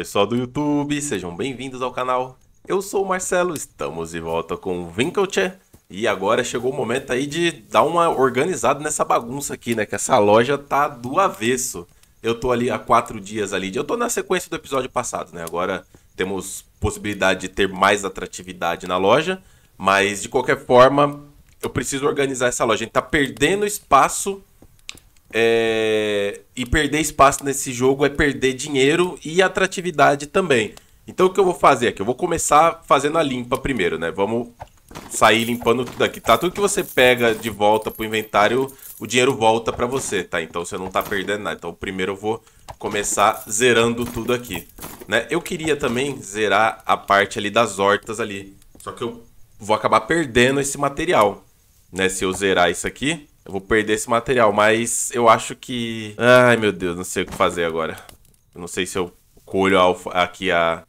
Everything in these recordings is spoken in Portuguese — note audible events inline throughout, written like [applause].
pessoal do YouTube, sejam bem-vindos ao canal. Eu sou o Marcelo, estamos de volta com o Vinkelche. E agora chegou o momento aí de dar uma organizada nessa bagunça aqui, né? Que essa loja tá do avesso. Eu tô ali há quatro dias ali, eu tô na sequência do episódio passado, né? Agora temos possibilidade de ter mais atratividade na loja, mas de qualquer forma eu preciso organizar essa loja. A gente tá perdendo espaço é... E perder espaço nesse jogo é perder dinheiro e atratividade também. Então o que eu vou fazer aqui? Eu vou começar fazendo a limpa primeiro, né? Vamos sair limpando tudo aqui, tá? Tudo que você pega de volta pro inventário, o dinheiro volta para você, tá? Então você não tá perdendo nada. Então primeiro eu vou começar zerando tudo aqui, né? Eu queria também zerar a parte ali das hortas ali. Só que eu vou acabar perdendo esse material, né? Se eu zerar isso aqui, eu vou perder esse material, mas eu acho que... Ai, meu Deus, não sei o que fazer agora. Eu não sei se eu colho a, aqui a,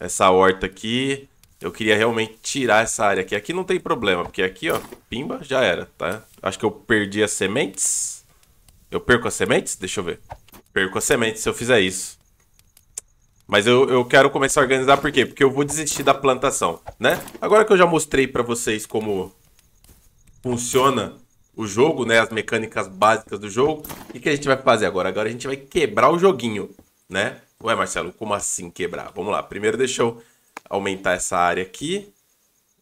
essa horta aqui. Eu queria realmente tirar essa área aqui. Aqui não tem problema, porque aqui, ó, pimba, já era, tá? Acho que eu perdi as sementes. Eu perco as sementes? Deixa eu ver. Perco as sementes se eu fizer isso. Mas eu, eu quero começar a organizar por quê? Porque eu vou desistir da plantação, né? Agora que eu já mostrei pra vocês como funciona o jogo, né, as mecânicas básicas do jogo. O que, a gente vai fazer agora? Agora a gente vai quebrar o joguinho, né? Ué, Marcelo, como assim quebrar? Vamos lá, primeiro deixa eu aumentar essa área aqui.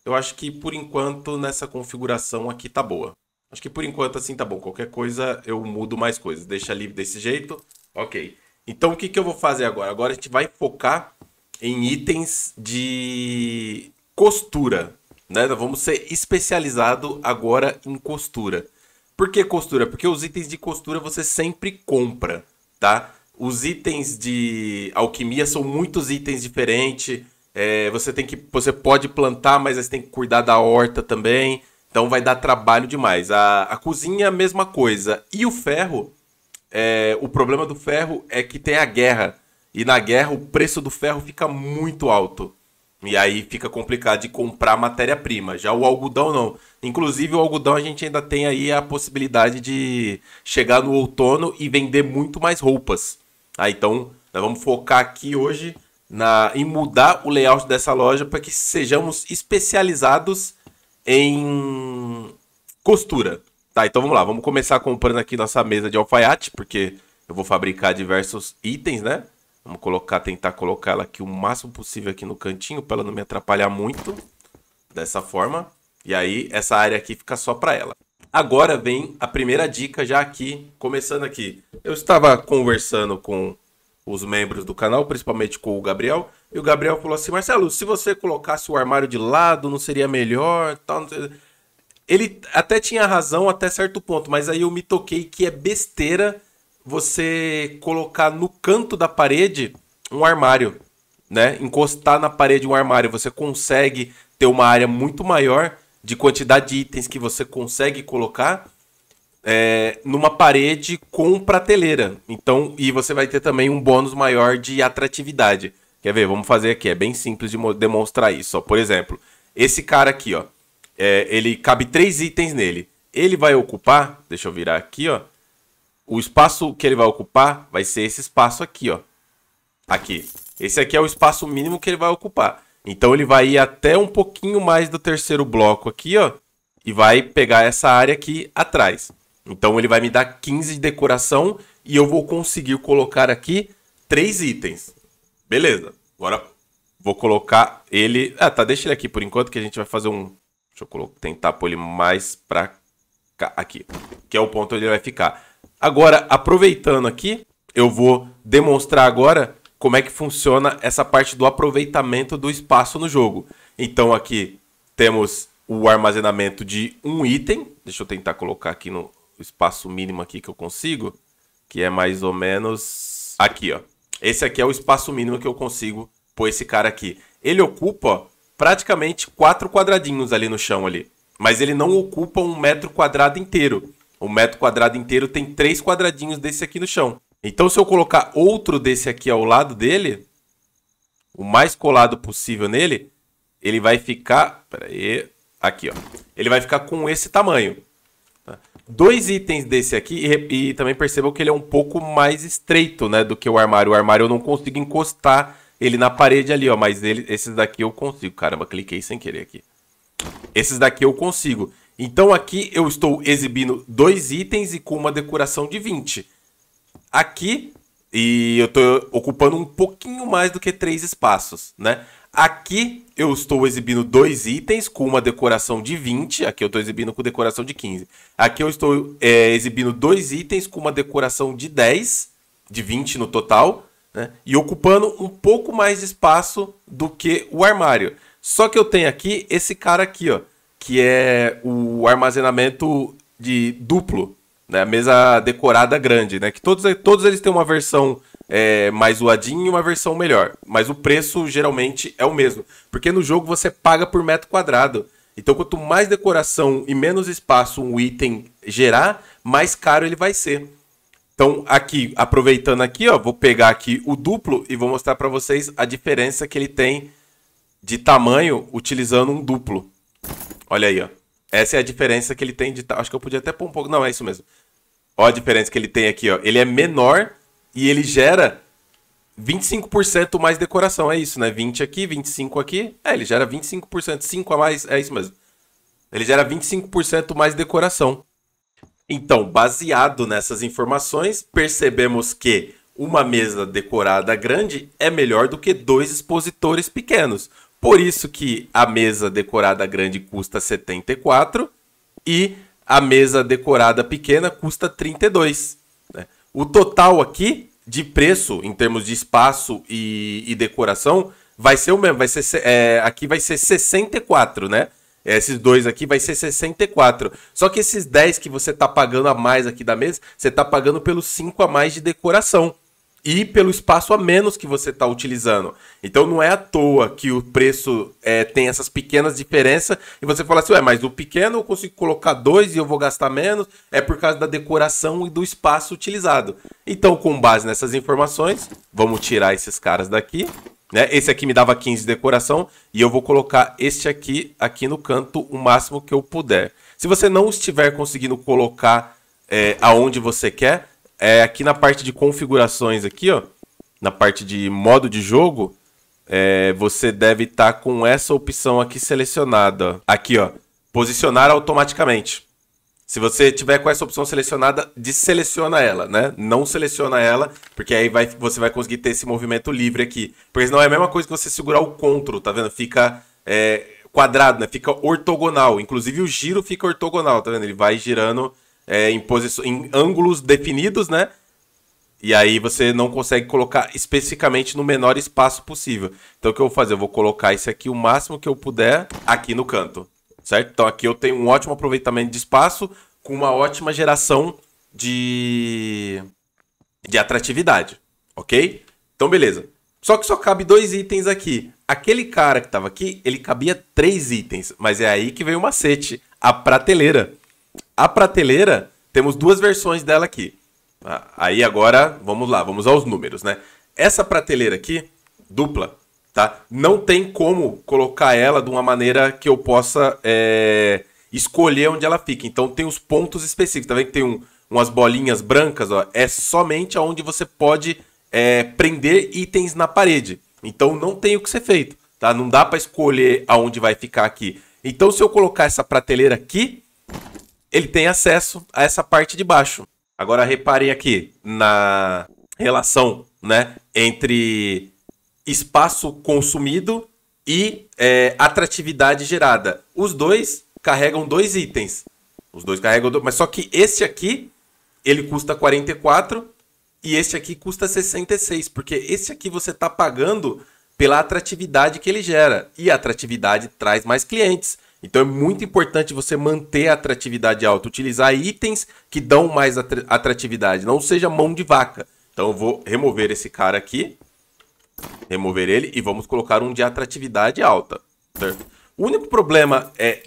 Eu acho que por enquanto nessa configuração aqui tá boa. Acho que por enquanto assim tá bom. Qualquer coisa eu mudo mais coisas. Deixa livre desse jeito. Ok. Então o que, que eu vou fazer agora? Agora a gente vai focar em itens de costura, né? Nós então, vamos ser especializado agora em costura. Por que costura? Porque os itens de costura você sempre compra, tá? Os itens de alquimia são muitos itens diferentes. É, você tem que, você pode plantar, mas você tem que cuidar da horta também. Então vai dar trabalho demais. A, a cozinha, a mesma coisa. E o ferro, é, o problema do ferro é que tem a guerra. E na guerra o preço do ferro fica muito alto. E aí fica complicado de comprar matéria-prima. Já o algodão não. Inclusive o algodão a gente ainda tem aí a possibilidade de chegar no outono e vender muito mais roupas. Ah, então nós vamos focar aqui hoje na, em mudar o layout dessa loja para que sejamos especializados em costura. Tá, então vamos lá, vamos começar comprando aqui nossa mesa de alfaiate, porque eu vou fabricar diversos itens, né? Vamos colocar, tentar colocar ela aqui o máximo possível aqui no cantinho para ela não me atrapalhar muito. Dessa forma. E aí essa área aqui fica só para ela. Agora vem a primeira dica já aqui, começando aqui. Eu estava conversando com os membros do canal, principalmente com o Gabriel, e o Gabriel falou assim: Marcelo, se você colocasse o armário de lado, não seria melhor? Tal, Ele até tinha razão até certo ponto, mas aí eu me toquei que é besteira você colocar no canto da parede um armário, né? Encostar na parede um armário, você consegue ter uma área muito maior de quantidade de itens que você consegue colocar é, numa parede com prateleira. Então, e você vai ter também um bônus maior de atratividade. Quer ver? Vamos fazer aqui. É bem simples de demonstrar isso. Ó. Por exemplo, esse cara aqui, ó. É, ele cabe três itens nele. Ele vai ocupar. Deixa eu virar aqui, ó o espaço que ele vai ocupar vai ser esse espaço aqui, ó. Aqui. Esse aqui é o espaço mínimo que ele vai ocupar. Então ele vai ir até um pouquinho mais do terceiro bloco aqui, ó. E vai pegar essa área aqui atrás. Então ele vai me dar 15 de decoração e eu vou conseguir colocar aqui três itens. Beleza. Agora vou colocar ele... Ah, tá. Deixa ele aqui por enquanto que a gente vai fazer um... Deixa eu colocar... tentar pôr ele mais pra cá. Aqui. Que é o ponto onde ele vai ficar. Agora, aproveitando aqui, eu vou demonstrar agora como é que funciona essa parte do aproveitamento do espaço no jogo. Então aqui temos o armazenamento de um item. Deixa eu tentar colocar aqui no espaço mínimo aqui que eu consigo, que é mais ou menos aqui, ó. Esse aqui é o espaço mínimo que eu consigo pôr esse cara aqui. Ele ocupa praticamente quatro quadradinhos ali no chão ali, mas ele não ocupa um metro quadrado inteiro. O metro quadrado inteiro tem três quadradinhos desse aqui no chão. Então, se eu colocar outro desse aqui ao lado dele, o mais colado possível nele, ele vai ficar. Pera aí. Aqui, ó. Ele vai ficar com esse tamanho. Tá? Dois itens desse aqui, e, e, também percebam que ele é um pouco mais estreito, né? Do que o armário. O armário eu não consigo encostar ele na parede ali, ó. Mas ele, esses daqui eu consigo. Caramba, cliquei sem querer aqui. Esses daqui eu consigo. Então aqui eu estou exibindo dois itens e com uma decoração de 20. Aqui, e eu estou ocupando um pouquinho mais do que três espaços, né? Aqui eu estou exibindo dois itens com uma decoração de 20. Aqui eu estou exibindo com decoração de 15. Aqui eu estou é, exibindo dois itens com uma decoração de 10, de 20 no total, né? e ocupando um pouco mais de espaço do que o armário. Só que eu tenho aqui esse cara aqui, ó que é o armazenamento de duplo, né? Mesa decorada grande, né? Que todos, todos eles têm uma versão é, mais zoadinha e uma versão melhor. Mas o preço geralmente é o mesmo. Porque no jogo você paga por metro quadrado. Então, quanto mais decoração e menos espaço um item gerar, mais caro ele vai ser. Então, aqui, aproveitando aqui, ó, vou pegar aqui o duplo e vou mostrar para vocês a diferença que ele tem de tamanho utilizando um duplo. Olha aí, ó. Essa é a diferença que ele tem de. Acho que eu podia até pôr um pouco. Não, é isso mesmo. Olha a diferença que ele tem aqui, ó. Ele é menor e ele gera 25% mais decoração. É isso, né? 20 aqui, 25 aqui. É, ele gera 25%, 5 a mais. É isso mesmo. Ele gera 25% mais decoração. Então, baseado nessas informações, percebemos que uma mesa decorada grande é melhor do que dois expositores pequenos. Por isso que a mesa decorada grande custa 74 e a mesa decorada pequena custa 32. Né? O total aqui de preço, em termos de espaço e, e decoração, vai ser o mesmo. Vai ser, é, aqui vai ser 64, né? Esses dois aqui vai ser 64. Só que esses 10 que você está pagando a mais aqui da mesa, você está pagando pelos 5 a mais de decoração e pelo espaço a menos que você está utilizando. Então não é à toa que o preço é, tem essas pequenas diferenças e você fala assim, ué, mas o pequeno eu consigo colocar dois e eu vou gastar menos, é por causa da decoração e do espaço utilizado. Então, com base nessas informações, vamos tirar esses caras daqui. Né? Esse aqui me dava 15 de decoração e eu vou colocar este aqui, aqui no canto, o máximo que eu puder. Se você não estiver conseguindo colocar é, aonde você quer, é aqui na parte de configurações aqui, ó, na parte de modo de jogo, é, você deve estar tá com essa opção aqui selecionada. Aqui, ó, posicionar automaticamente. Se você tiver com essa opção selecionada, deseleciona ela, né? Não seleciona ela, porque aí vai, você vai conseguir ter esse movimento livre aqui. Porque senão é a mesma coisa que você segurar o CTRL, tá vendo? Fica é, quadrado, né? Fica ortogonal. Inclusive o giro fica ortogonal, tá vendo? Ele vai girando é, em, em ângulos definidos, né? E aí você não consegue colocar especificamente no menor espaço possível. Então o que eu vou fazer? Eu vou colocar esse aqui o máximo que eu puder aqui no canto, certo? Então aqui eu tenho um ótimo aproveitamento de espaço com uma ótima geração de, de atratividade, ok? Então beleza. Só que só cabe dois itens aqui. Aquele cara que estava aqui, ele cabia três itens, mas é aí que veio o macete, a prateleira. A prateleira, temos duas versões dela aqui. Ah, aí agora, vamos lá, vamos aos números, né? Essa prateleira aqui, dupla, tá? Não tem como colocar ela de uma maneira que eu possa é, escolher onde ela fica. Então tem os pontos específicos, tá vendo que tem um, umas bolinhas brancas, ó? É somente onde você pode é, prender itens na parede. Então não tem o que ser feito, tá? Não dá para escolher aonde vai ficar aqui. Então se eu colocar essa prateleira aqui, ele tem acesso a essa parte de baixo. Agora reparem aqui na relação, né, entre espaço consumido e é, atratividade gerada. Os dois carregam dois itens. Os dois carregam dois, mas só que este aqui ele custa 44 e este aqui custa 66, porque este aqui você está pagando pela atratividade que ele gera e a atratividade traz mais clientes. Então é muito importante você manter a atratividade alta, utilizar itens que dão mais atratividade, não seja mão de vaca. Então eu vou remover esse cara aqui, remover ele e vamos colocar um de atratividade alta. Certo? O único problema é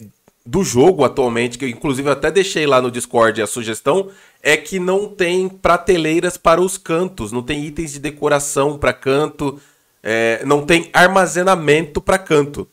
do jogo atualmente, que eu, inclusive eu até deixei lá no Discord a sugestão, é que não tem prateleiras para os cantos, não tem itens de decoração para canto, é, não tem armazenamento para canto.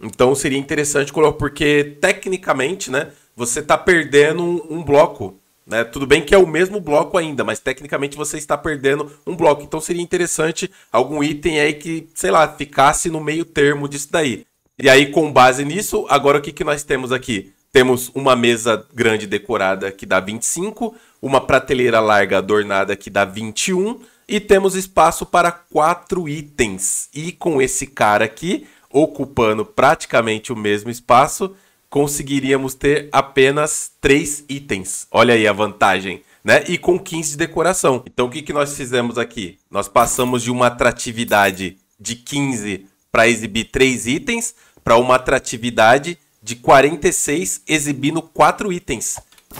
Então seria interessante colocar, porque tecnicamente, né, você está perdendo um, um bloco. Né? Tudo bem que é o mesmo bloco ainda, mas tecnicamente você está perdendo um bloco. Então seria interessante algum item aí que, sei lá, ficasse no meio termo disso daí. E aí, com base nisso, agora o que, que nós temos aqui? Temos uma mesa grande decorada que dá 25, uma prateleira larga adornada que dá 21, e temos espaço para quatro itens. E com esse cara aqui, ocupando praticamente o mesmo espaço, conseguiríamos ter apenas três itens. Olha aí a vantagem. Né? E com 15 de decoração. Então o que, que nós fizemos aqui? Nós passamos de uma atratividade de 15 para exibir três itens para uma atratividade de 46 exibindo quatro itens.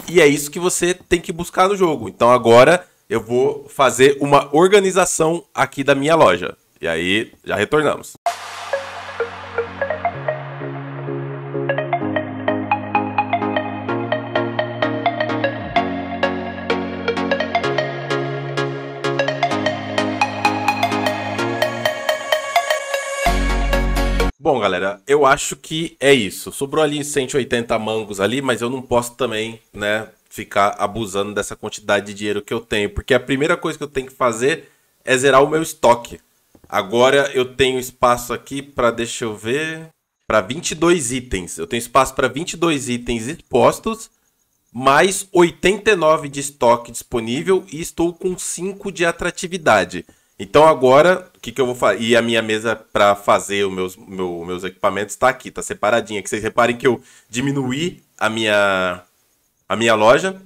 E é isso que você tem que buscar no jogo. Então agora eu vou fazer uma organização aqui da minha loja. E aí já retornamos. Bom, galera, eu acho que é isso. Sobrou ali 180 mangos ali, mas eu não posso também, né, ficar abusando dessa quantidade de dinheiro que eu tenho, porque a primeira coisa que eu tenho que fazer é zerar o meu estoque. Agora eu tenho espaço aqui para, deixa eu ver, para 22 itens. Eu tenho espaço para 22 itens expostos, mais 89 de estoque disponível e estou com 5 de atratividade. Então agora, o que, que eu vou fazer? E a minha mesa para fazer os meus, meu, meus equipamentos está aqui, tá separadinha. Que vocês reparem que eu diminuí a minha, a minha loja,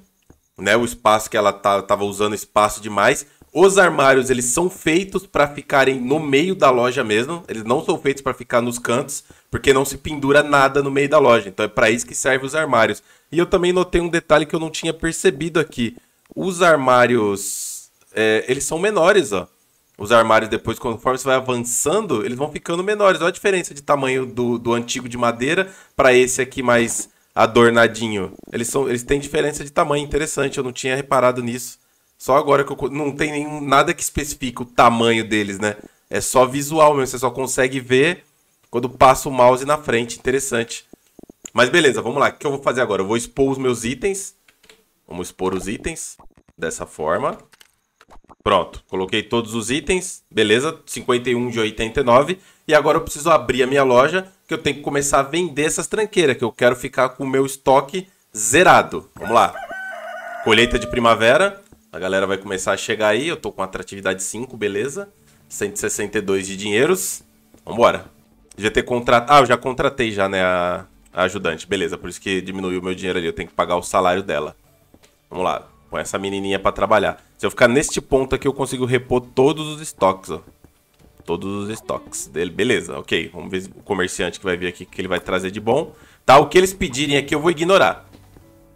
né? O espaço que ela tá, tava usando espaço demais. Os armários, eles são feitos para ficarem no meio da loja mesmo. Eles não são feitos para ficar nos cantos, porque não se pendura nada no meio da loja. Então é para isso que servem os armários. E eu também notei um detalhe que eu não tinha percebido aqui. Os armários, é, eles são menores, ó. Os armários, depois, conforme você vai avançando, eles vão ficando menores. Olha a diferença de tamanho do, do antigo de madeira para esse aqui mais adornadinho. Eles, são, eles têm diferença de tamanho interessante, eu não tinha reparado nisso. Só agora que eu. Não tem nenhum, nada que especifica o tamanho deles, né? É só visual mesmo, você só consegue ver quando passa o mouse na frente. Interessante. Mas beleza, vamos lá. O que eu vou fazer agora? Eu vou expor os meus itens. Vamos expor os itens dessa forma. Pronto, coloquei todos os itens, beleza? 51 de 89. E agora eu preciso abrir a minha loja, que eu tenho que começar a vender essas tranqueiras, que eu quero ficar com o meu estoque zerado. Vamos lá. Colheita de primavera, a galera vai começar a chegar aí. Eu tô com atratividade 5, beleza? 162 de dinheiros. Vambora. Já ter contratado... Ah, eu já contratei já, né, a... a ajudante. Beleza, por isso que diminuiu o meu dinheiro ali. Eu tenho que pagar o salário dela. Vamos lá. Põe essa menininha pra trabalhar. Se eu ficar neste ponto aqui, eu consigo repor todos os estoques, ó. Todos os estoques dele. Beleza, ok. Vamos ver o comerciante que vai vir aqui, que ele vai trazer de bom. Tá, o que eles pedirem aqui eu vou ignorar.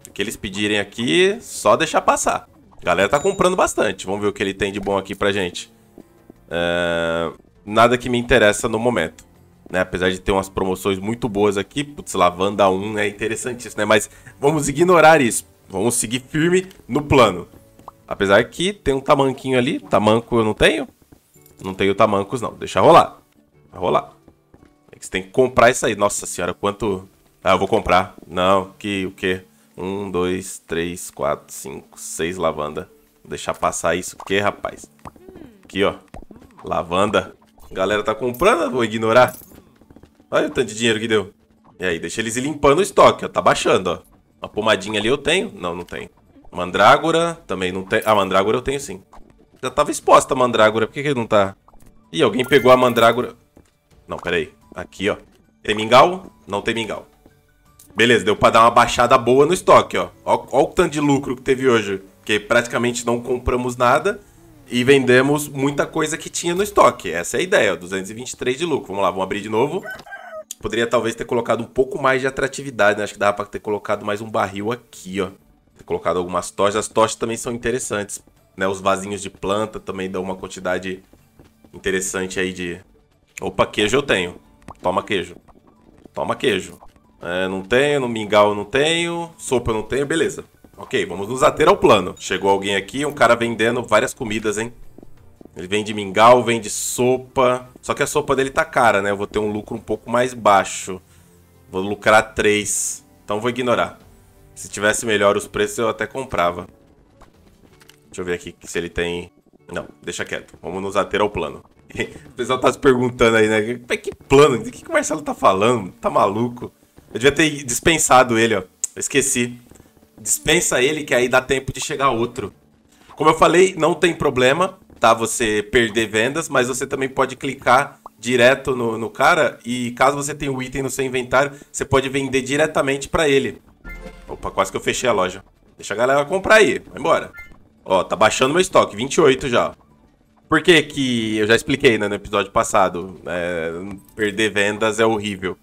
O que eles pedirem aqui, só deixar passar. A galera tá comprando bastante. Vamos ver o que ele tem de bom aqui pra gente. É, nada que me interessa no momento. Né? Apesar de ter umas promoções muito boas aqui. Putz, lavanda 1 é interessantíssimo, né? Mas vamos ignorar isso. Vamos seguir firme no plano. Apesar que tem um tamanquinho ali. Tamanco eu não tenho. Não tenho tamancos, não. Deixa rolar. Vai rolar. É que você tem que comprar isso aí. Nossa senhora, quanto... Ah, eu vou comprar. Não, que o quê? Um, dois, três, quatro, cinco, seis lavanda. Vou deixar passar isso quê, rapaz. Aqui, ó. Lavanda. galera tá comprando, vou ignorar. Olha o tanto de dinheiro que deu. E aí, deixa eles ir limpando o estoque, ó. Tá baixando, ó. Uma pomadinha ali eu tenho? Não, não tenho. Mandrágora também não tem. Ah, mandrágora eu tenho sim. Já tava exposta a mandrágora. Por que, que não tá? Ih, alguém pegou a mandrágora. Não, peraí. Aqui, ó. Tem mingau? Não tem mingau. Beleza, deu pra dar uma baixada boa no estoque, ó. Ó, ó o tanto de lucro que teve hoje. Porque praticamente não compramos nada e vendemos muita coisa que tinha no estoque. Essa é a ideia, ó. 223 de lucro. Vamos lá, vamos abrir de novo poderia talvez ter colocado um pouco mais de atratividade, né? Acho que dava pra ter colocado mais um barril aqui, ó. Ter colocado algumas tochas. As tochas também são interessantes, né? Os vasinhos de planta também dão uma quantidade interessante aí de... Opa, queijo eu tenho. Toma queijo. Toma queijo. É, não tenho, no mingau eu não tenho, sopa eu não tenho, beleza. Ok, vamos nos ater ao plano. Chegou alguém aqui, um cara vendendo várias comidas, hein? Ele vende mingau, vende sopa. Só que a sopa dele tá cara, né? Eu vou ter um lucro um pouco mais baixo. Vou lucrar 3. Então vou ignorar. Se tivesse melhor os preços, eu até comprava. Deixa eu ver aqui se ele tem... Não, deixa quieto. Vamos nos ater ao plano. [laughs] o pessoal tá se perguntando aí, né? Que plano? O que, que o Marcelo tá falando? Tá maluco? Eu devia ter dispensado ele, ó. Eu esqueci. Dispensa ele que aí dá tempo de chegar outro. Como eu falei, não tem problema evitar você perder vendas, mas você também pode clicar direto no, no cara e caso você tenha o um item no seu inventário, você pode vender diretamente para ele. Opa, quase que eu fechei a loja. Deixa a galera comprar aí, vai embora. Ó, tá baixando meu estoque, 28 já. Por que que, eu já expliquei né, no episódio passado, é, perder vendas é horrível.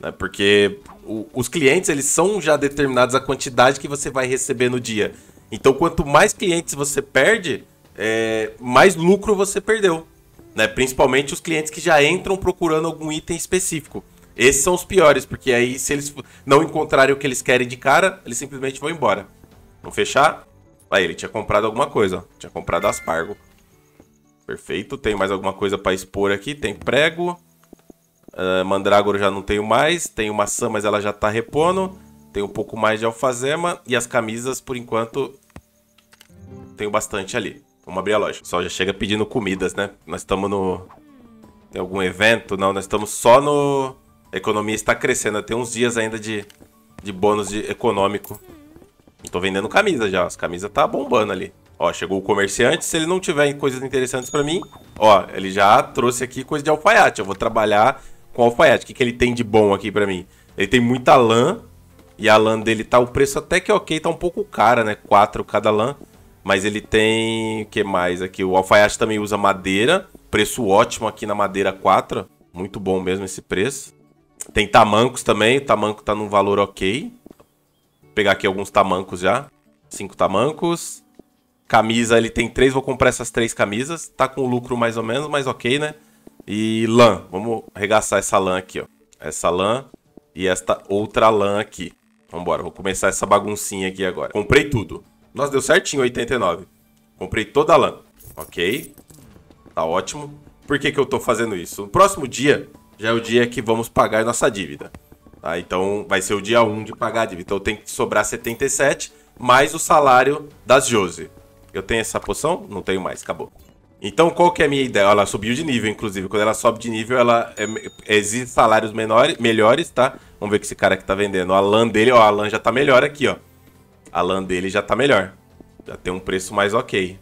Né, porque o, os clientes, eles são já determinados a quantidade que você vai receber no dia. Então, quanto mais clientes você perde, é, mais lucro você perdeu. Né? Principalmente os clientes que já entram procurando algum item específico. Esses são os piores, porque aí se eles não encontrarem o que eles querem de cara, eles simplesmente vão embora. Vão fechar? Aí, ele tinha comprado alguma coisa, ó. Tinha comprado aspargo. Perfeito. Tem mais alguma coisa para expor aqui? Tem prego. Uh, ah, mandrágora já não tenho mais. Tem maçã, mas ela já tá repondo. Tem um pouco mais de alfazema. E as camisas, por enquanto, tenho bastante ali. Vamos abrir a loja. O já chega pedindo comidas, né? Nós estamos no. Em algum evento? Não, nós estamos só no. A economia está crescendo. Tem uns dias ainda de, de bônus de econômico. Estou vendendo camisa já. As camisas tá bombando ali. Ó, chegou o comerciante. Se ele não tiver coisas interessantes para mim, ó, ele já trouxe aqui coisa de alfaiate. Eu vou trabalhar com alfaiate. O que, que ele tem de bom aqui para mim? Ele tem muita lã. E a lã dele tá o preço até que é ok, tá um pouco cara, né? Quatro cada lã. Mas ele tem. O que mais aqui? O alfaiate também usa madeira. Preço ótimo aqui na madeira 4. Muito bom mesmo esse preço. Tem tamancos também. O tamanco tá num valor ok. Vou pegar aqui alguns tamancos já. Cinco tamancos. Camisa, ele tem três. Vou comprar essas três camisas. Tá com lucro mais ou menos, mas ok, né? E lã. Vamos arregaçar essa lã aqui, ó. Essa lã e esta outra lã aqui. Vambora, vou começar essa baguncinha aqui agora. Comprei tudo. Nossa, deu certinho 89. Comprei toda a lã. Ok. Tá ótimo. Por que, que eu tô fazendo isso? No próximo dia já é o dia que vamos pagar nossa dívida. Tá? Então vai ser o dia 1 de pagar a dívida. Então tem que sobrar 77 mais o salário das Jose. Eu tenho essa poção? Não tenho mais, acabou. Então qual que é a minha ideia? Ela subiu de nível, inclusive. Quando ela sobe de nível, ela é, exige salários menores, melhores, tá? Vamos ver o que esse cara aqui tá vendendo. A lã dele, ó, a lã já tá melhor aqui, ó. A lã dele já tá melhor. Já tem um preço mais ok.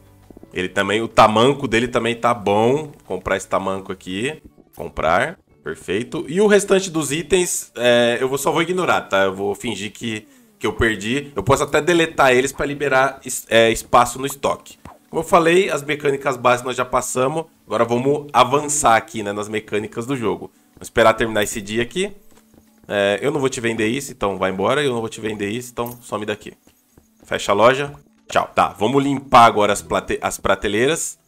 Ele também, o tamanco dele também tá bom. Vou comprar esse tamanco aqui. Comprar. Perfeito. E o restante dos itens, é, eu só vou ignorar, tá? Eu vou fingir que, que eu perdi. Eu posso até deletar eles para liberar é, espaço no estoque. Como eu falei, as mecânicas básicas nós já passamos. Agora vamos avançar aqui né, nas mecânicas do jogo. Vou esperar terminar esse dia aqui. É, eu não vou te vender isso, então vai embora. Eu não vou te vender isso, então some daqui. Fecha a loja. Tchau. Tá, vamos limpar agora as, plate as prateleiras.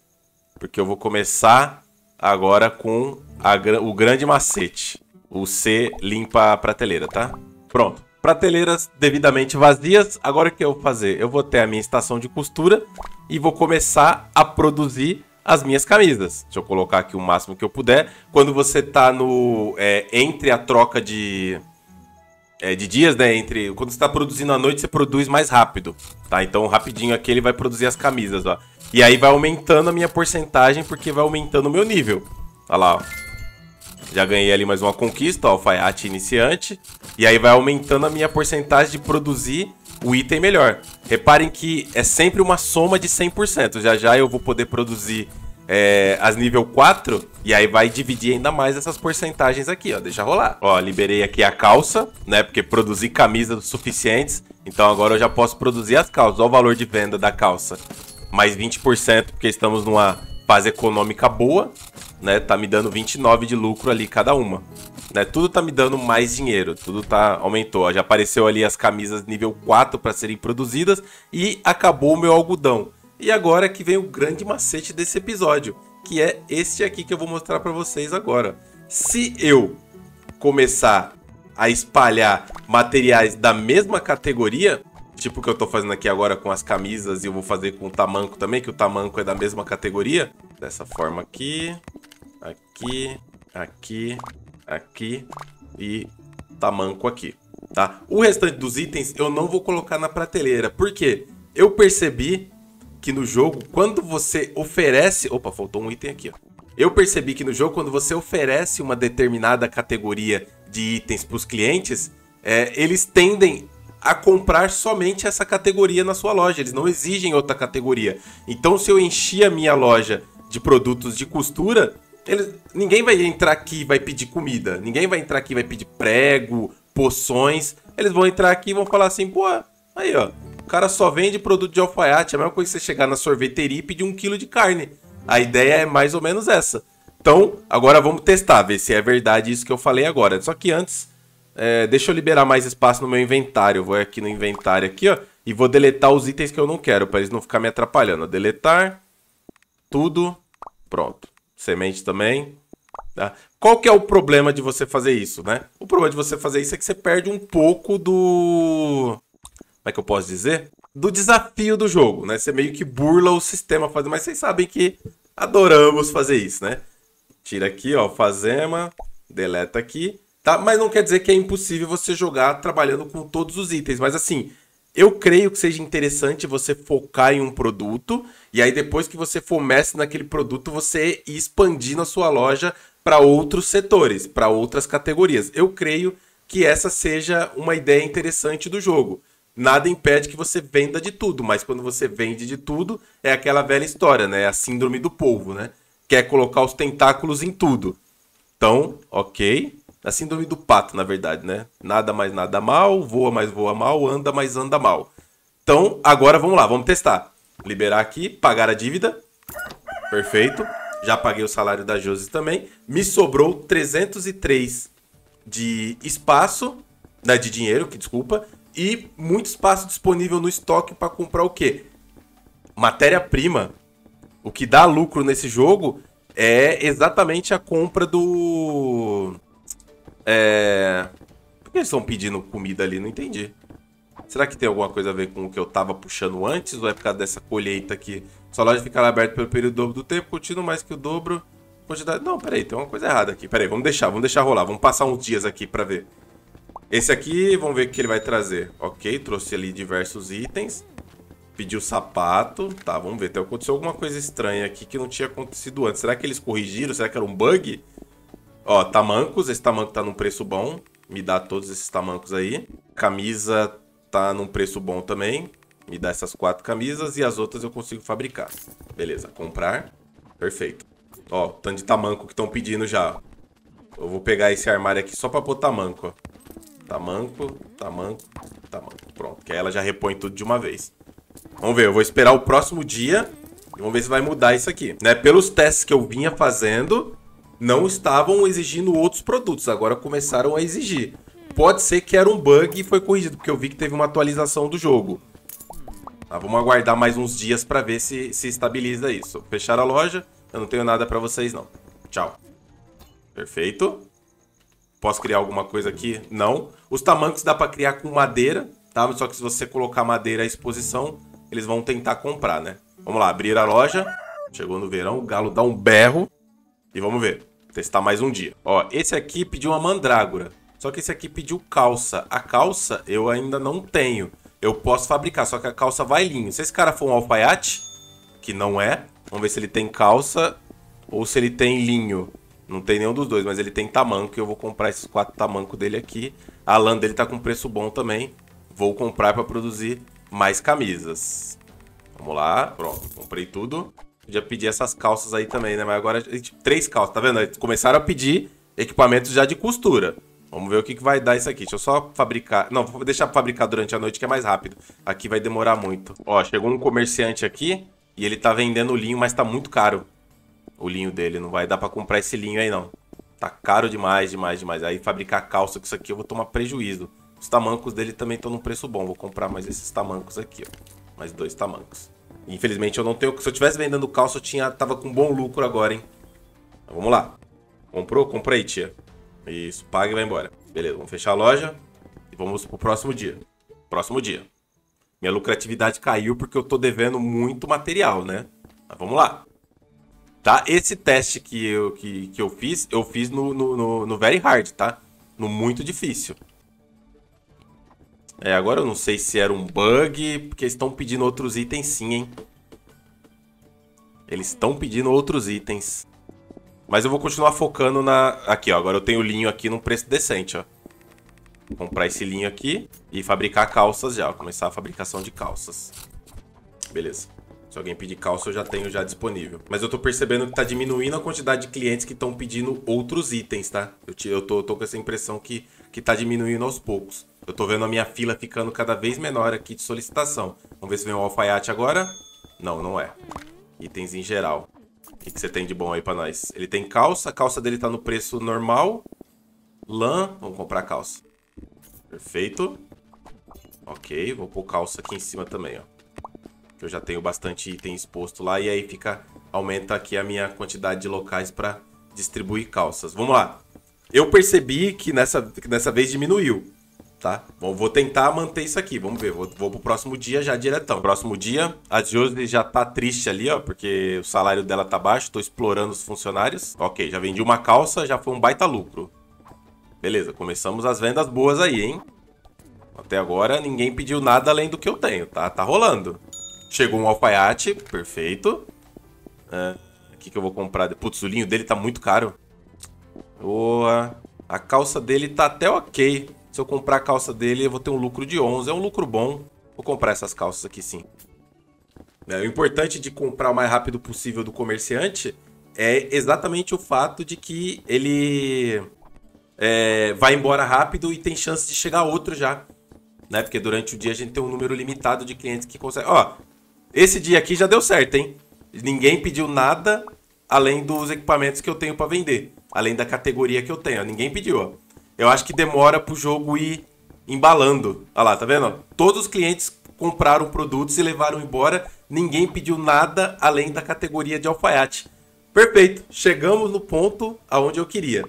Porque eu vou começar agora com a o grande macete. O C limpa a prateleira, tá? Pronto. Prateleiras devidamente vazias. Agora o que eu vou fazer? Eu vou ter a minha estação de costura e vou começar a produzir as minhas camisas. Deixa eu colocar aqui o máximo que eu puder. Quando você tá no... É, entre a troca de é, de dias, né? Entre. Quando você tá produzindo à noite, você produz mais rápido, tá? Então, rapidinho aqui ele vai produzir as camisas, ó. E aí vai aumentando a minha porcentagem, porque vai aumentando o meu nível. Olha lá, ó. Já ganhei ali mais uma conquista, ó, alfaiate iniciante. E aí vai aumentando a minha porcentagem de produzir o item melhor. Reparem que é sempre uma soma de 100%. Já já eu vou poder produzir é, as nível 4, e aí vai dividir ainda mais essas porcentagens aqui, ó. Deixa rolar. Ó, liberei aqui a calça, né? Porque produzi camisas suficientes. Então agora eu já posso produzir as calças. Ó o valor de venda da calça. Mais 20%, porque estamos numa fase econômica boa, né? Tá me dando 29 de lucro ali cada uma. Né? Tudo tá me dando mais dinheiro, tudo tá aumentou. Ó. Já apareceu ali as camisas nível 4 para serem produzidas e acabou o meu algodão. E agora que vem o grande macete desse episódio, que é este aqui que eu vou mostrar para vocês agora. Se eu começar a espalhar materiais da mesma categoria, tipo o que eu tô fazendo aqui agora com as camisas e eu vou fazer com o tamanco também, que o tamanco é da mesma categoria, dessa forma aqui, aqui, aqui, aqui e tamanco aqui, tá? O restante dos itens eu não vou colocar na prateleira, porque eu percebi que no jogo, quando você oferece. Opa, faltou um item aqui, ó. Eu percebi que no jogo, quando você oferece uma determinada categoria de itens para os clientes, é, eles tendem a comprar somente essa categoria na sua loja. Eles não exigem outra categoria. Então, se eu enchi a minha loja de produtos de costura, eles, ninguém vai entrar aqui e vai pedir comida. Ninguém vai entrar aqui e vai pedir prego, poções. Eles vão entrar aqui e vão falar assim, pô, aí ó, cara só vende produto de alfaiate. É a mesma coisa que você chegar na sorveteria e pedir um quilo de carne. A ideia é mais ou menos essa. Então, agora vamos testar, ver se é verdade isso que eu falei agora. Só que antes, é, deixa eu liberar mais espaço no meu inventário. Eu vou aqui no inventário aqui, ó. E vou deletar os itens que eu não quero, para eles não ficar me atrapalhando. Deletar. Tudo. Pronto. Semente também. Tá? Qual que é o problema de você fazer isso, né? O problema de você fazer isso é que você perde um pouco do como é que eu posso dizer? Do desafio do jogo, né? Você meio que burla o sistema fazendo, mas vocês sabem que adoramos fazer isso, né? Tira aqui, ó, fazema, deleta aqui, tá? Mas não quer dizer que é impossível você jogar trabalhando com todos os itens, mas assim, eu creio que seja interessante você focar em um produto e aí depois que você for mestre naquele produto, você ir expandindo a sua loja para outros setores, para outras categorias. Eu creio que essa seja uma ideia interessante do jogo nada impede que você venda de tudo, mas quando você vende de tudo, é aquela velha história, né? É a síndrome do povo, né? Quer colocar os tentáculos em tudo. Então, ok. É a síndrome do pato, na verdade, né? Nada mais nada mal, voa mais voa mal, anda mais anda mal. Então, agora vamos lá, vamos testar. Liberar aqui, pagar a dívida. Perfeito. Já paguei o salário da Josi também. Me sobrou 303 de espaço, né, de dinheiro, que desculpa, e muito espaço disponível no estoque para comprar o quê? Matéria-prima. O que dá lucro nesse jogo é exatamente a compra do. É... Por que eles estão pedindo comida ali? Não entendi. Será que tem alguma coisa a ver com o que eu tava puxando antes? Ou é por causa dessa colheita aqui? Sua loja ficará aberta pelo período dobro do tempo, continua mais que o dobro. Quantidade... Não, peraí, tem uma coisa errada aqui. Peraí, vamos deixar, vamos deixar rolar. Vamos passar uns dias aqui para ver. Esse aqui, vamos ver o que ele vai trazer. Ok, trouxe ali diversos itens. Pediu sapato. Tá, vamos ver. Até aconteceu alguma coisa estranha aqui que não tinha acontecido antes. Será que eles corrigiram? Será que era um bug? Ó, tamancos. Esse tamanco tá num preço bom. Me dá todos esses tamancos aí. Camisa tá num preço bom também. Me dá essas quatro camisas e as outras eu consigo fabricar. Beleza, comprar. Perfeito. Ó, tanto de tamanco que estão pedindo já. Eu vou pegar esse armário aqui só pra pôr tamanco, ó. Tamanco, tamanco, tamanco. Pronto, que aí ela já repõe tudo de uma vez. Vamos ver, eu vou esperar o próximo dia e vamos ver se vai mudar isso aqui. Né? Pelos testes que eu vinha fazendo, não estavam exigindo outros produtos, agora começaram a exigir. Pode ser que era um bug e foi corrigido, porque eu vi que teve uma atualização do jogo. Tá, vamos aguardar mais uns dias para ver se se estabiliza isso. Fechar a loja, eu não tenho nada para vocês não. Tchau. Perfeito. Posso criar alguma coisa aqui? Não. Os tamancos dá para criar com madeira, tá? Só que se você colocar madeira à exposição, eles vão tentar comprar, né? Vamos lá, abrir a loja. Chegou no verão, o galo dá um berro. E vamos ver. Testar mais um dia. Ó, esse aqui pediu uma mandrágora. Só que esse aqui pediu calça. A calça eu ainda não tenho. Eu posso fabricar, só que a calça vai linho. Se esse cara for um alfaiate, que não é, vamos ver se ele tem calça ou se ele tem linho. Não tem nenhum dos dois, mas ele tem tamanco e eu vou comprar esses quatro tamancos dele aqui. A lã dele tá com preço bom também. Vou comprar para produzir mais camisas. Vamos lá, pronto, comprei tudo. Podia pedir essas calças aí também, né? Mas agora, tipo, três calças, tá vendo? Eles começaram a pedir equipamentos já de costura. Vamos ver o que, que vai dar isso aqui. Deixa eu só fabricar... Não, vou deixar fabricar durante a noite que é mais rápido. Aqui vai demorar muito. Ó, chegou um comerciante aqui e ele tá vendendo linho, mas tá muito caro o linho dele. Não vai dar para comprar esse linho aí, não. Tá caro demais, demais, demais. Aí fabricar calça com isso aqui eu vou tomar prejuízo. Os tamancos dele também estão num preço bom. Vou comprar mais esses tamancos aqui, ó. Mais dois tamancos. Infelizmente eu não tenho... Se eu tivesse vendendo calça, eu tinha... tava com bom lucro agora, hein? Então, vamos lá. Comprou? Comprei, tia. Isso, paga e vai embora. Beleza, vamos fechar a loja. E vamos pro próximo dia. Próximo dia. Minha lucratividade caiu porque eu tô devendo muito material, né? Mas vamos lá. Tá? Esse teste que eu, que, que eu fiz, eu fiz no, no, no, no Very Hard, tá? No muito difícil. É, agora eu não sei se era um bug, porque eles estão pedindo outros itens sim, hein? Eles estão pedindo outros itens. Mas eu vou continuar focando na... Aqui, ó. Agora eu tenho linho aqui num preço decente, ó. comprar esse linho aqui e fabricar calças já. começar a fabricação de calças. Beleza. Se então, alguém pedir calça, eu já tenho já disponível. Mas eu tô percebendo que tá diminuindo a quantidade de clientes que estão pedindo outros itens, tá? Eu, te, eu tô, tô, com essa impressão que, que tá diminuindo aos poucos. Eu tô vendo a minha fila ficando cada vez menor aqui de solicitação. Vamos ver se vem um alfaiate agora. Não, não é. Itens em geral. O que, que você tem de bom aí pra nós? Ele tem calça. A calça dele tá no preço normal. Lã. Vamos comprar calça. Perfeito. Ok, vou pôr calça aqui em cima também, ó. Eu já tenho bastante item exposto lá e aí fica aumenta aqui a minha quantidade de locais para distribuir calças. Vamos lá. Eu percebi que nessa, que nessa vez diminuiu, tá? Bom, vou tentar manter isso aqui, vamos ver. Vou, vou pro próximo dia já diretão. Próximo dia, a Josie já tá triste ali, ó, porque o salário dela tá baixo, tô explorando os funcionários. Ok, já vendi uma calça, já foi um baita lucro. Beleza, começamos as vendas boas aí, hein? Até agora ninguém pediu nada além do que eu tenho, tá? Tá rolando. Chegou um alfaiate, perfeito. É, o que, que eu vou comprar? Putz, o linho dele tá muito caro. Boa. A calça dele tá até ok. Se eu comprar a calça dele, eu vou ter um lucro de 11. É um lucro bom. Vou comprar essas calças aqui sim. É, o importante de comprar o mais rápido possível do comerciante é exatamente o fato de que ele é, vai embora rápido e tem chance de chegar outro já. Né? Porque durante o dia a gente tem um número limitado de clientes que consegue. Ó, esse dia aqui já deu certo, hein? Ninguém pediu nada além dos equipamentos que eu tenho para vender. Além da categoria que eu tenho. Ninguém pediu, ó. Eu acho que demora pro jogo ir embalando. Olha lá, tá vendo? Todos os clientes compraram produtos e levaram embora. Ninguém pediu nada além da categoria de alfaiate. Perfeito. Chegamos no ponto aonde eu queria.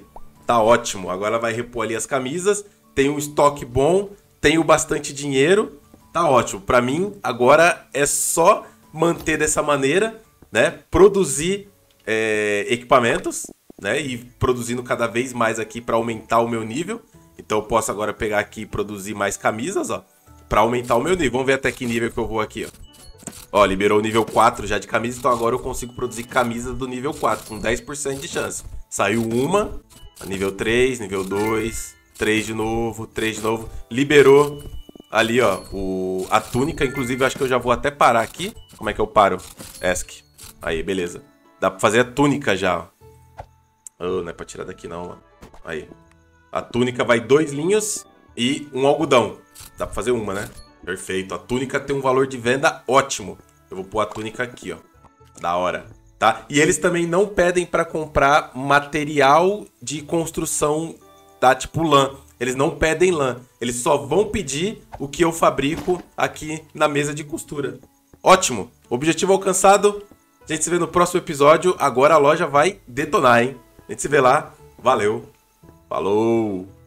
Tá ótimo. Agora vai repor ali as camisas. Tem um estoque bom. Tenho bastante dinheiro tá ótimo. Para mim, agora é só manter dessa maneira, né? Produzir é, equipamentos, né? E produzindo cada vez mais aqui para aumentar o meu nível. Então eu posso agora pegar aqui e produzir mais camisas, ó, para aumentar o meu nível. Vamos ver até que nível que eu vou aqui, ó. Ó, liberou o nível 4 já de camisa, então agora eu consigo produzir camisas do nível 4, com 10% de chance. Saiu uma, nível 3, nível 2, 3 de novo, 3 de novo, liberou ali, ó, o, a túnica. Inclusive, acho que eu já vou até parar aqui. Como é que eu paro? Ask. Aí, beleza. Dá pra fazer a túnica já, ó. Oh, não é pra tirar daqui não, mano. Aí. A túnica vai dois linhos e um algodão. Dá pra fazer uma, né? Perfeito. A túnica tem um valor de venda ótimo. Eu vou pôr a túnica aqui, ó. Da hora. Tá? E eles também não pedem para comprar material de construção, tá? Tipo lã. Eles não pedem lã. Eles só vão pedir o que eu fabrico aqui na mesa de costura. Ótimo. Objetivo alcançado. A gente se vê no próximo episódio. Agora a loja vai detonar, hein? A gente se vê lá. Valeu. Falou.